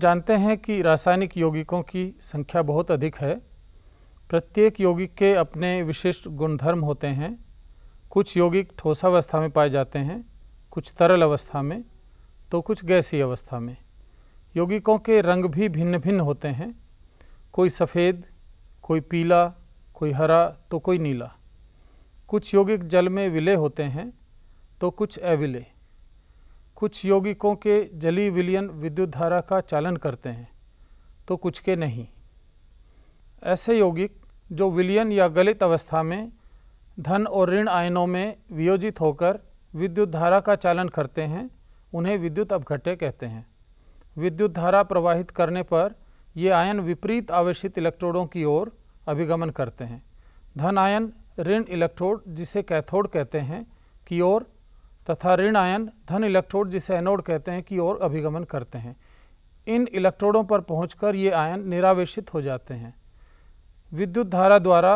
जानते हैं कि रासायनिक यौगिकों की संख्या बहुत अधिक है प्रत्येक यौगिक के अपने विशिष्ट गुणधर्म होते हैं कुछ यौगिक ठोसावस्था में पाए जाते हैं कुछ तरल अवस्था में तो कुछ गैसीय अवस्था में यौगिकों के रंग भी भिन्न भिन्न होते हैं कोई सफ़ेद कोई पीला कोई हरा तो कोई नीला कुछ यौगिक जल में विलय होते हैं तो कुछ अविलय कुछ यौगिकों के जली विलयन विद्युत धारा का चालन करते हैं तो कुछ के नहीं ऐसे यौगिक जो विलयन या गलित अवस्था में धन और ऋण आयनों में वियोजित होकर विद्युत धारा का चालन करते हैं उन्हें विद्युत अपघट्य कहते हैं विद्युत धारा प्रवाहित करने पर ये आयन विपरीत आवेशित इलेक्ट्रोडों की ओर अभिगमन करते हैं धन आयन ऋण इलेक्ट्रोड जिसे कैथोड कहते हैं की ओर तथा ऋण आयन धन इलेक्ट्रोड जिसे एनोड कहते हैं की ओर अभिगमन करते हैं इन इलेक्ट्रोडों पर पहुंचकर ये आयन निरावेशित हो जाते हैं विद्युत धारा द्वारा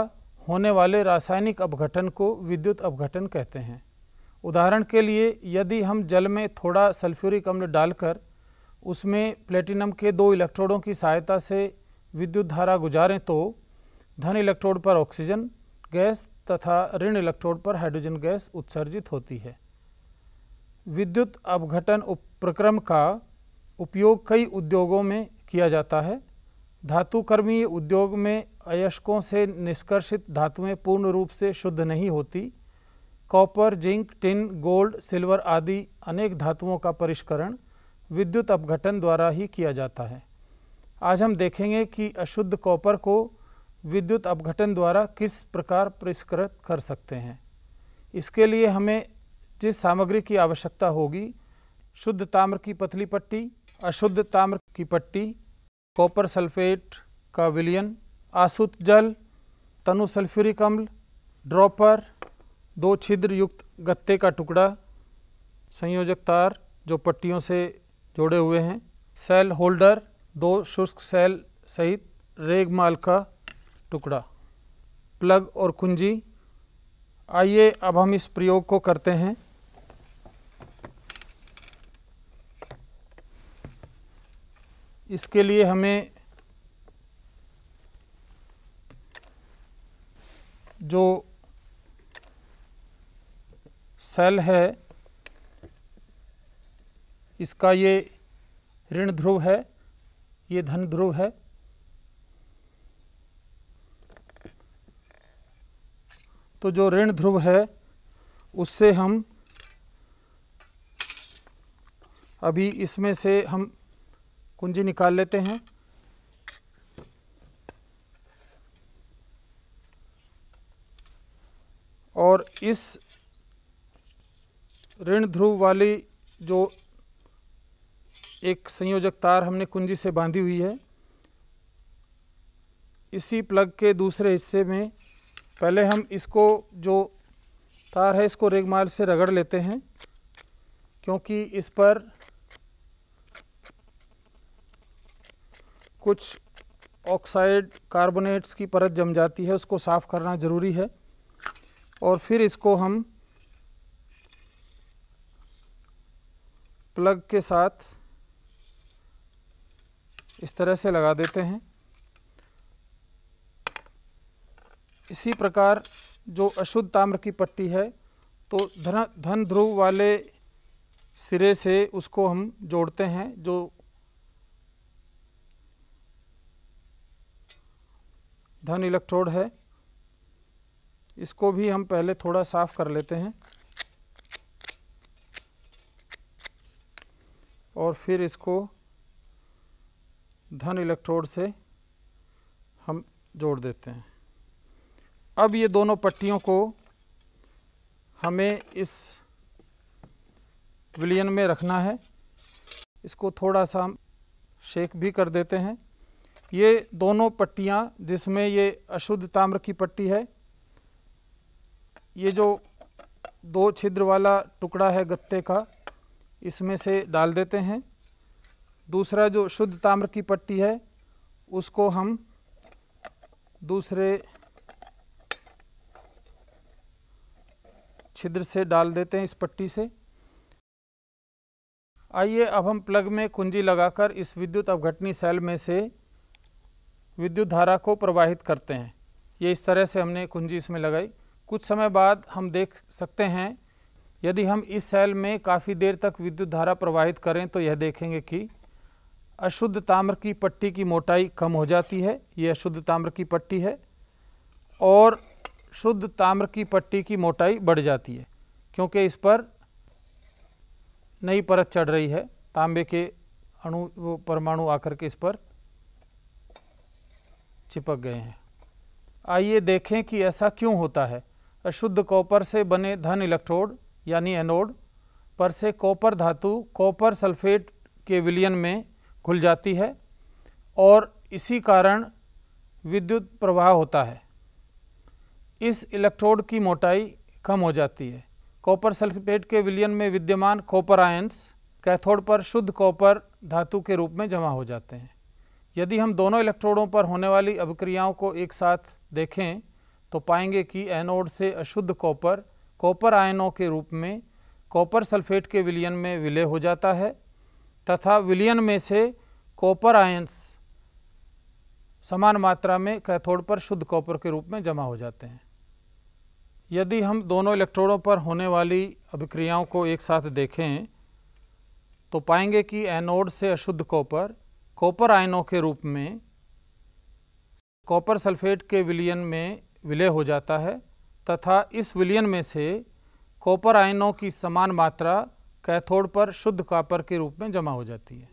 होने वाले रासायनिक अपघटन को विद्युत अपघटन कहते हैं उदाहरण के लिए यदि हम जल में थोड़ा सल्फ्यूरिक अम्ल डालकर उसमें प्लेटिनम के दो इलेक्ट्रोडों की सहायता से विद्युत धारा गुजारें तो धन इलेक्ट्रोड पर ऑक्सीजन गैस तथा ऋण इलेक्ट्रोड पर हाइड्रोजन गैस उत्सर्जित होती है विद्युत अपघटन उपक्रम का उपयोग कई उद्योगों में किया जाता है धातुकर्मीय उद्योग में अयस्कों से निष्कर्षित धातुएं पूर्ण रूप से शुद्ध नहीं होती copper zinc tin gold silver आदि अनेक धातुओं का परिष्करण विद्युत अपघटन द्वारा ही किया जाता है आज हम देखेंगे कि अशुद्ध कॉपर को विद्युत अपघटन द्वारा किस प्रकार परिष्कृत कर सकते हैं इसके लिए हमें जिस सामग्री की आवश्यकता होगी शुद्ध ताम्र की पतली पट्टी अशुद्ध ताम्र की पट्टी कॉपर सल्फेट का विलियन आसुत जल तनु सल्फ्यूरिक अम्ल ड्रॉपर दो छिद्र युक्त गत्ते का टुकड़ा संयोजक तार जो पट्टियों से जोड़े हुए हैं सेल होल्डर दो शुष्क सेल सहित रेग माल का टुकड़ा प्लग और कुंजी आइए अब हम इस प्रयोग को करते हैं इसके लिए हमें जो सेल है इसका ये ऋण ध्रुव है ये धन ध्रुव है तो जो ऋण ध्रुव है उससे हम अभी इसमें से हम कुंजी निकाल लेते हैं और इस ऋण ध्रुव वाली जो एक संयोजक तार हमने कुंजी से बांधी हुई है इसी प्लग के दूसरे हिस्से में पहले हम इसको जो तार है इसको रेगमाल से रगड़ लेते हैं क्योंकि इस पर कुछ ऑक्साइड कार्बोनेट्स की परत जम जाती है उसको साफ़ करना ज़रूरी है और फिर इसको हम प्लग के साथ इस तरह से लगा देते हैं इसी प्रकार जो अशुद्ध ताम्र की पट्टी है तो धन धन ध्रुव वाले सिरे से उसको हम जोड़ते हैं जो धन इलेक्ट्रोड है इसको भी हम पहले थोड़ा साफ कर लेते हैं और फिर इसको धन इलेक्ट्रोड से हम जोड़ देते हैं अब ये दोनों पट्टियों को हमें इस विलियन में रखना है इसको थोड़ा सा हम शेक भी कर देते हैं ये दोनों पट्टियाँ जिसमें ये अशुद्ध ताम्र की पट्टी है ये जो दो छिद्र वाला टुकड़ा है गत्ते का इसमें से डाल देते हैं दूसरा जो शुद्ध ताम्र की पट्टी है उसको हम दूसरे छिद्र से डाल देते हैं इस पट्टी से आइए अब हम प्लग में कुंजी लगाकर इस विद्युत अवघटनी सेल में से विद्युत धारा को प्रवाहित करते हैं ये इस तरह से हमने कुंजी इसमें लगाई कुछ समय बाद हम देख सकते हैं यदि हम इस सेल में काफ़ी देर तक विद्युत धारा प्रवाहित करें तो यह देखेंगे कि अशुद्ध ताम्र की पट्टी की मोटाई कम हो जाती है ये अशुद्ध ताम्र की पट्टी है और शुद्ध ताम्र की पट्टी की मोटाई बढ़ जाती है क्योंकि इस पर नई परत चढ़ रही है तांबे के अणु वो परमाणु आकर के इस पर चिपक गए हैं आइए देखें कि ऐसा क्यों होता है अशुद्ध कॉपर से बने धन इलेक्ट्रोड यानी एनोड पर से कॉपर धातु कॉपर सल्फेट के विलियन में घुल जाती है और इसी कारण विद्युत प्रवाह होता है इस इलेक्ट्रोड की मोटाई कम हो जाती है कॉपर सल्फेट के विलियन में विद्यमान कॉपर आयंस कैथोड पर शुद्ध कॉपर धातु के रूप में जमा हो जाते हैं यदि हम दोनों इलेक्ट्रोडों पर होने वाली अभिक्रियाओं को एक साथ देखें तो पाएंगे कि एनोड से अशुद्ध कॉपर कॉपर आयनों के रूप में कॉपर सल्फेट के विलयन में विलय हो जाता है तथा विलयन में से कॉपर आयन्स समान मात्रा में कैथोड पर शुद्ध कॉपर के रूप में जमा हो जाते हैं यदि हम दोनों इलेक्ट्रोडों पर होने वाली अभिक्रियाओं को एक साथ देखें तो पाएंगे कि एनोड से अशुद्ध कॉपर कॉपर आयनों के रूप में कॉपर सल्फेट के विलियन में विलय हो जाता है तथा इस विलियन में से कॉपर आयनों की समान मात्रा कैथोड पर शुद्ध कॉपर के रूप में जमा हो जाती है